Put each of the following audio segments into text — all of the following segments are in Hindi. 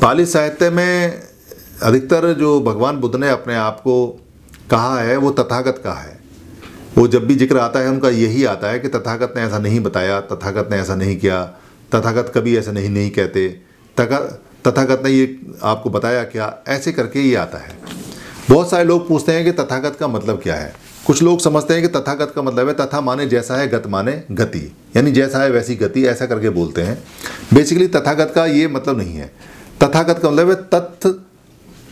पाली साहित्य में अधिकतर जो भगवान बुद्ध ने अपने आप को कहा है वो तथागत का है वो जब भी जिक्र आता है उनका यही आता है कि तथागत ने ऐसा नहीं बताया तथागत ने ऐसा नहीं किया तथागत कभी ऐसा नहीं नहीं कहते तथागत ने ये आपको बताया क्या ऐसे करके ये आता है बहुत सारे लोग पूछते हैं कि तथागत का मतलब क्या है कुछ लोग समझते हैं कि तथागत का मतलब है तथा माने जैसा है गत माने गति यानी जैसा है वैसी गति ऐसा करके बोलते हैं बेसिकली तथागत का ये मतलब नहीं है तथागत का मतलब है तथ्य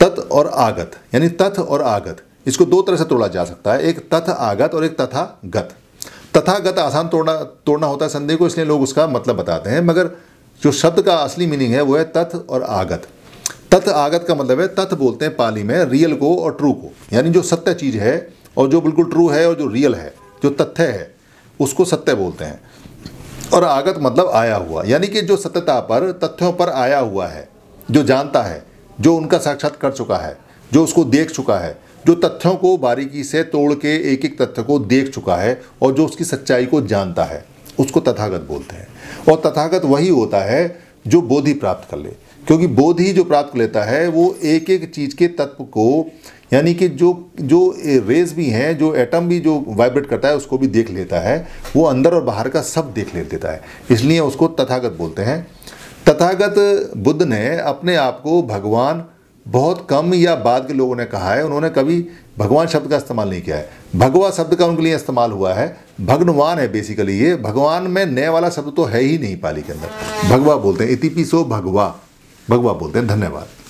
तथ और आगत यानी तथ और आगत इसको दो तरह से तोड़ा जा सकता है एक तथ आगत और एक तथागत तथागत आसान तोड़ना तोड़ना होता है संदेह को इसलिए लोग उसका मतलब बताते हैं मगर जो शब्द का असली मीनिंग है वो है तथ और आगत तथ आगत का मतलब है तथ्य बोलते हैं पाली में रियल को और ट्रू को यानी जो सत्य चीज़ है और जो बिल्कुल ट्रू है और जो रियल है जो तथ्य है उसको सत्य बोलते हैं और आगत मतलब आया हुआ यानी कि जो सत्यता पर तथ्यों पर आया हुआ है जो जानता है जो उनका साक्षात कर चुका है जो उसको देख चुका है जो तथ्यों को बारीकी से तोड़ के एक एक तथ्य को देख चुका है और जो उसकी सच्चाई को जानता है उसको तथागत बोलते हैं और तथागत वही होता है जो बोधि प्राप्त कर ले क्योंकि बोधि जो प्राप्त कर लेता है वो एक एक चीज़ के तत्व को यानी कि जो जो रेज भी हैं जो एटम भी जो वाइब्रेट करता है उसको भी देख लेता है वो अंदर और बाहर का सब देख ले लेता है इसलिए उसको तथागत बोलते हैं तथागत बुद्ध ने अपने आप को भगवान बहुत कम या बाद के लोगों ने कहा है उन्होंने कभी भगवान शब्द का इस्तेमाल नहीं किया है भगवा शब्द का उनके लिए इस्तेमाल हुआ है भगवान है बेसिकली ये भगवान में नए वाला शब्द तो है ही नहीं पाली के अंदर भगवा बोलते हैं सो भगवा भगवा बोलते हैं धन्यवाद